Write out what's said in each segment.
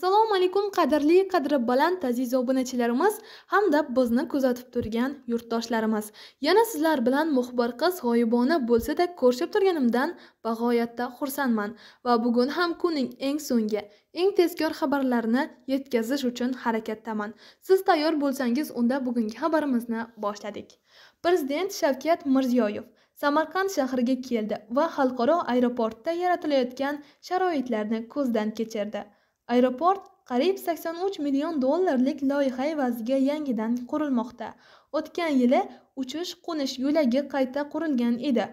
assalomu alaykum qadrli qadri baland aziz obunachilarimiz hamda bizni kuzatib turgan yurtdoshlarimiz yana sizlar bilan muxbir qiz g'oyibona bo'lsada ko'rishib turganimdan bag'oyatda xursandman va bugun ham kunning eng so'nggi eng tezkor xabarlarni yetkazish uchun harakatdaman siz tayyor bo'lsangiz unda bugungi xabarimizni boshladik prezident shavkat mirziyoyev samarqand shahriga keldi va xalqaro aeroportda yaratilayotgan sharoitlarni ko'zdan kechirdi aeroport qariyb 83 million dollarlik loyiha evaziga yangidan qurilmoqda o'tgan yili uchish qo'nish yo'lagi qayta qurilgan edi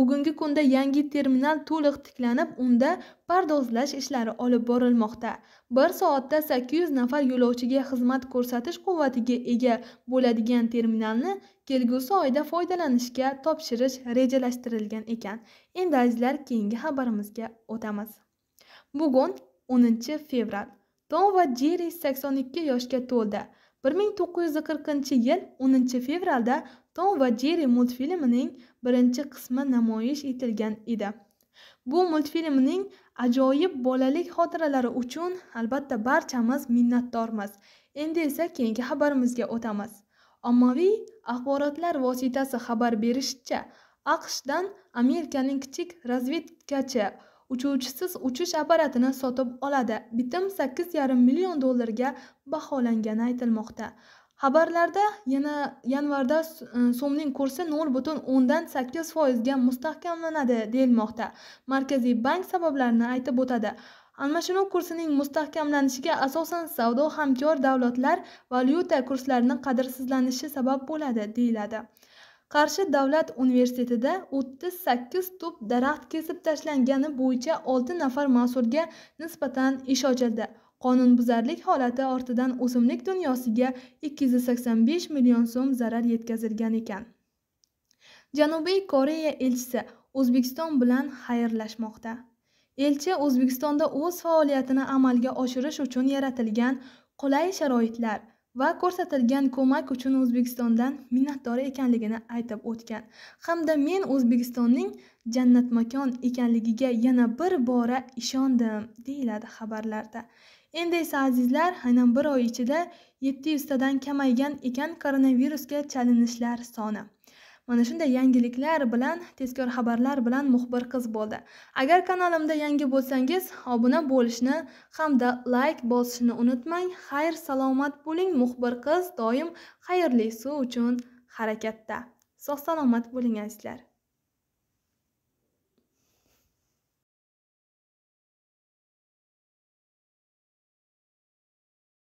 bugungi kunda yangi terminal to'liq tiklanib unda pardozlash ishlari olib borilmoqda 1 soatda 800 nafar yo'lovchiga xizmat ko'rsatish quvvatiga ega bo'ladigan terminalni kelgusi oyda foydalanishga topshirish rejalashtirilgan ekan endi azizlar keyingi xabarimizga o'tamiz bugun o'ninchi fevral tom va jerri sakson ikki yoshga to'ldi bir ming to'qqiz yuz qirqinchi yil o'ninchi fevralda tom va jerri multfilmining birinchi qismi namoyish etilgan edi bu multfilmning ajoyib bolalik xotiralari uchun albatta barchamiz minnatdormiz endi esa keyingi xabarimizga o'tamiz ommaviy axborotlar vositasi xabar berishicha aqshdan amerikaning kichik razvedkachi uchuvchisiz uchish apparatini sotib oladi bitim sakkiz yarim million dollarga baholangani aytilmoqda xabarlarda yana yanvarda e, so'mning kursi nol butun o'ndan sakkiz foizga mustahkamlanadi deyilmoqda markaziy bank sabablarini aytib o'tadi almashinuv kursining mustahkamlanishiga asosan savdo hamkor davlatlar valyuta kurslarining qadrsizlanishi sabab bo'ladi deyiladi qarshi davlat universitetida o'ttiz sakkiz tup daraxt kesib tashlangani bo'yicha olti nafar mas'ulga nisbatan ish ochildi qonunbuzarlik holati ortidan o'simlik dunyosiga ikki yuz sakson besh million so'm zarar yetkazilgan ekan janubiy koreya elchisi o'zbekiston bilan xayrlashmoqda elchi o'zbekistonda o'z faoliyatini amalga oshirish uchun yaratilgan qulay sharoitlar va ko'rsatilgan ko'mak uchun o'zbekistondan minnatdor ekanligini aytib o'tgan hamda men o'zbekistonning jannatmakon ekanligiga yana bir bora ishondim deyiladi xabarlarda endi esa azizlar aynan bir oy ichida yetti yuztadan kamaygan ekan koronavirusga chalinishlar soni mana shunday yangiliklar bilan tezkor xabarlar bilan muxbir qiz bo'ldi agar kanalimda yangi bo'lsangiz obuna bo'lishni hamda layk like bosishni unutmang xayr salomat bo'ling muxbir qiz doim xayrli suv uchun harakatda sog' salomat bo'ling azizlar